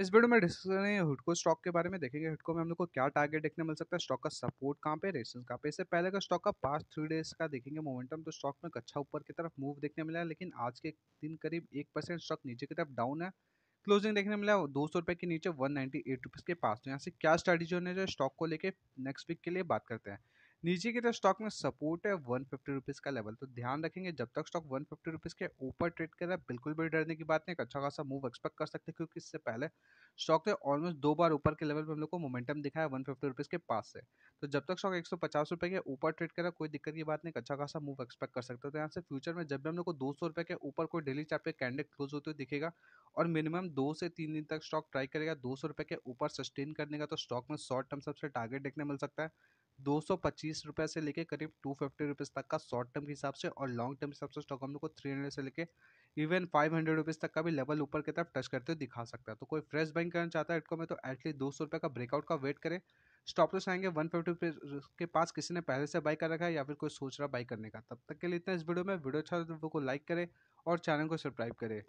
इस वीडियो में डिस्कस करेंगे हुडको स्टॉक के बारे में देखेंगे हुडको में हम लोग को क्या टारगेट देखने मिल सकता है स्टॉक का सपोर्ट कहाँ पे रेसिस कहाँ पे इससे पहले का स्टॉक का पास्ट थ्री डेज का देखेंगे मोमेंटम तो स्टॉक में अच्छा ऊपर की तरफ मूव देखने मिला है लेकिन आज के दिन करीब एक परसेंट स्टॉक नीचे की तरफ डाउन है क्लोजिंग देखने मिला दो सौ रुपए के नीचे वन नाइन्टी एट रुपीज़ के पास तो यहाँ से क्या स्ट्रेटेजी होने जो स्टॉक को लेकर नेक्स्ट वीक के लिए बात करते हैं नीचे की तरफ स्टॉक में सपोर्ट है वन फिफ्टी रुपीज़ का लेवल तो ध्यान रखेंगे जब तक स्टॉक वन फिफ्टी रुपीज़ के ऊपर ट्रेड कर रहा है बिल्कुल भी डरने की बात नहीं एक अच्छा खासा मूव एक्सपेक्ट कर सकते हैं क्योंकि इससे पहले स्टॉक ने ऑलमोस्ट दो बार ऊपर के लेवल पर हम लोग को मोमेंटम दिखाया है वन फिफ्टी के पास से तो जब तक स्टॉक एक सौ पचास रुपये के ऊपर ट्रेड कर रहा है कोई दिक्कत की बात नहीं अच्छा खासा मूव एक्सपेक्ट कर सकते हो तो यहाँ से फ्यूचर में जब भी हम लोग को दो सौ रुपये के ऊपर कोई डेली चार्ट पे कैंडल क्लोज होते हुए दिखेगा और मिनिमम दो से तीन दिन तक स्टॉक ट्राई करेगा दो सौ रुपये के ऊपर सस्टेन करने का तो स्टॉक में शॉर्ट टर्म सबसे टारगेट देखने मिल सकता है दो सौ पच्चीस रुपये से लेकर करीब टू फिफ्टी रुपीज़ तक का शॉर्ट टर्म के हिसाब से और लॉन्ग टर्म के हिसाब से स्टॉक हम लोग को थ्री हंड्रेड से लेकर इवन फाइव हंड्रेड रुपीज़ तक का भी लेवल ऊपर की तरफ टच करते हुए दिखा सकता है तो कोई फ्रेश बाइंग करना चाहता है इटको में तो एटलीस्ट दो सौ रुपये का ब्रेकआउट का वेट करें स्टॉप लॉस आएंगे वन फिफ्टी के पास किसी ने पहले से बाई कर रखा है या फिर कोई सोच रहा बाई करने का तब तक के लिए इतना इस वीडियो में वीडियो अच्छा तो को लाइक करें और चैनल को सब्सक्राइब करें